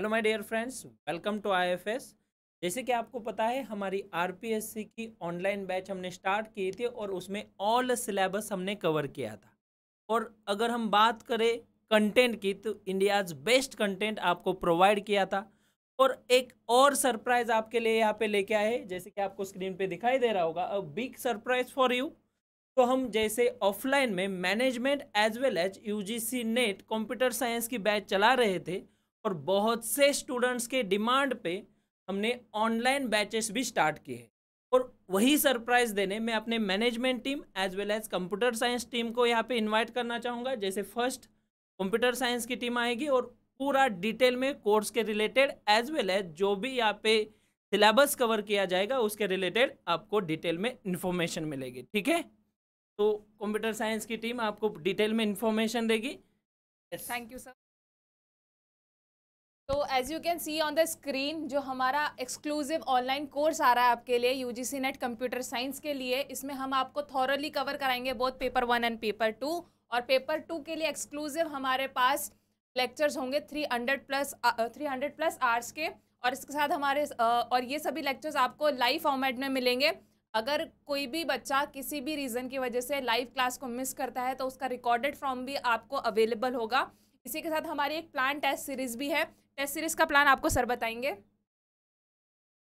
hello my dear friends welcome to IFS जैसे कि आपको पता है हमारी आरपीएससी की ऑनलाइन बैच हमने स्टार्ट की थी और उसमें ऑल सिलेबस हमने कवर किया था और अगर हम बात करें कंटेंट की तो इंडियाज बेस्ट कंटेंट आपको प्रोवाइड किया था और एक और सरप्राइज आपके लिए यहाँ पे लेके आए जैसे कि आपको स्क्रीन पे दिखाई दे रहा होगा a big surprise for you तो हम जैसे ऑफलाइन में management as well as UGC NET computer science की बैच चला रहे थे और बहुत से स्टूडेंट्स के डिमांड पे हमने ऑनलाइन बैचेस भी स्टार्ट किए हैं और वही सरप्राइज देने मैं अपने management team as well as computer science team को यहाँ पे इनवाइट करना चाहूँगा जैसे फर्स्ट कंप्यूटर साइंस की टीम आएगी और पूरा डिटेल में कोर्स के रिलेटेड एज वेल एज जो भी यहाँ पे सिलेबस कवर किया जाएगा उसके रिलेटेड आपको डिटेल में इंफॉर्मेशन मिलेगी ठीक है तो कंप्यूटर साइंस की टीम आपको डिटेल में इंफॉर्मेशन देगी थैंक यू सर तो as you can see on the screen जो हमारा एक्सक्लूसिव ऑनलाइन कोर्स आ रहा है आपके लिए U G C NET computer science के लिए इसमें हम आपको थॉरली कवर कराएंगे both paper one and paper two और पेपर टू के लिए एक्सक्लूसिव हमारे पास लेक्चर्स होंगे three hundred plus three hundred plus arts के और इसके साथ हमारे और ये सभी लेक्चर्स आपको लाइव फॉर्मेट में मिलेंगे अगर कोई भी बच्चा किसी भी रीज़न की वजह से लाइव क्लास को मिस करता है तो उसका रिकॉर्डेड फॉर्म भी आपको अवेलेबल होगा इसी के साथ हमारी एक प्लान टेस्ट सीरीज़ भी है टेस्ट सीरीज का प्लान आपको सर बताएंगे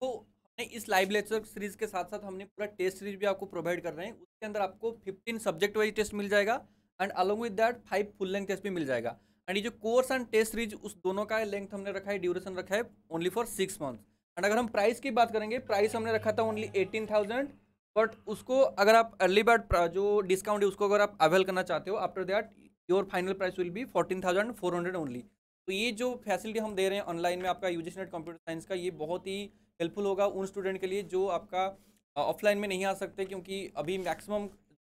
तो हमने इस लाइव लेक्चर सीरीज के साथ साथ हमने पूरा टेस्ट सीरीज भी आपको प्रोवाइड कर रहे हैं उसके अंदर आपको फिफ्टीन सब्जेक्ट वाइज टेस्ट मिल जाएगा and along with that five full length test भी मिल जाएगा एंड ये जो कोर्स एंड टेस्ट सीरीज उस दोनों का लेंथ हमने रखा है ड्यूरेशन रखा है only for six month and अगर हम प्राइस की बात करेंगे प्राइस हमने रखा था ओनली एटीन थाउजेंड बट उसको अगर आप अर्ली बर्ड जो डिस्काउंट है उसको अगर आप अवेल करना चाहते हो after that your final price will be fourteen thousand four hundred only तो ये जो फैसिलिटी हम दे रहे हैं ऑनलाइन में आपका यूजीसी नेट कंप्यूटर साइंस का ये बहुत ही हेल्पफुल होगा उन स्टूडेंट के लिए जो आपका ऑफलाइन में नहीं आ सकते क्योंकि अभी मैक्सिमम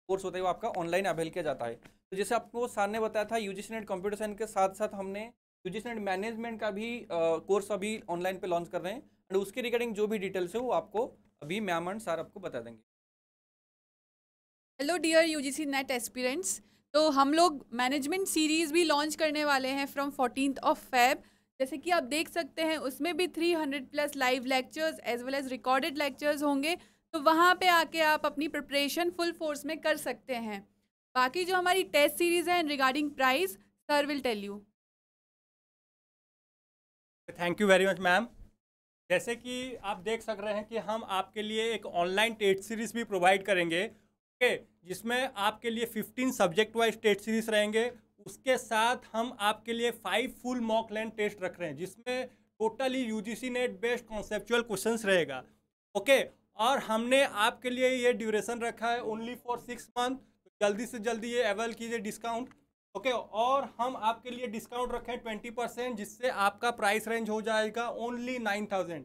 कोर्स होता है वो आपका ऑनलाइन अवेल किया जाता है तो जैसे आपको सर ने बताया था यूजीसी नेट कंप्यूटर साइंस के साथ साथ हमने यूजीसी नेट मैनेजमेंट का भी कोर्स अभी ऑनलाइन पे लॉन्च कर रहे हैं एंड उसके रिगार्डिंग जो भी डिटेल्स है वो आपको अभी मैम एंड सर आपको बता देंगे hello dear UGC NET aspirants तो हम लोग मैनेजमेंट सीरीज़ भी लॉन्च करने वाले हैं फ्रॉम फोर्टीन ऑफ फैब जैसे कि आप देख सकते हैं उसमें भी 300 plus live lectures as well as recorded lectures होंगे तो वहाँ पे आके आप अपनी प्रिपरेशन फुल फोर्स में कर सकते हैं बाकी जो हमारी टेस्ट सीरीज़ है regarding price sir will tell you thank you very much ma'am जैसे कि आप देख सक रहे हैं कि हम आपके लिए एक ऑनलाइन टेस्ट सीरीज़ भी प्रोवाइड करेंगे जिसमें आपके लिए 15 सब्जेक्ट वाइज टेस्ट सीरीज रहेंगे उसके साथ हम आपके लिए five full mock length test रख रहे हैं जिसमें totally UGC NET based conceptual questions रहेगा ओके और हमने आपके लिए ये ड्यूरेशन रखा है ओनली फॉर सिक्स मंथ जल्दी से जल्दी ये अवेल कीजिए डिस्काउंट ओके और हम आपके लिए डिस्काउंट रखें ट्वेंटी परसेंट जिससे आपका प्राइस रेंज हो जाएगा ओनली नाइन थाउजेंड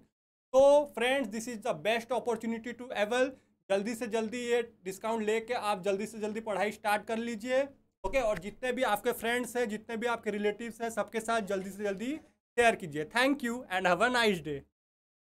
तो friends this is the best opportunity to avail जल्दी से जल्दी ये डिस्काउंट लेके आप जल्दी से जल्दी पढ़ाई स्टार्ट कर लीजिए ओके और जितने भी आपके फ्रेंड्स हैं जितने भी आपके रिलेटिव्स हैं सबके साथ जल्दी से जल्दी शेयर कीजिए thank you and have a nice day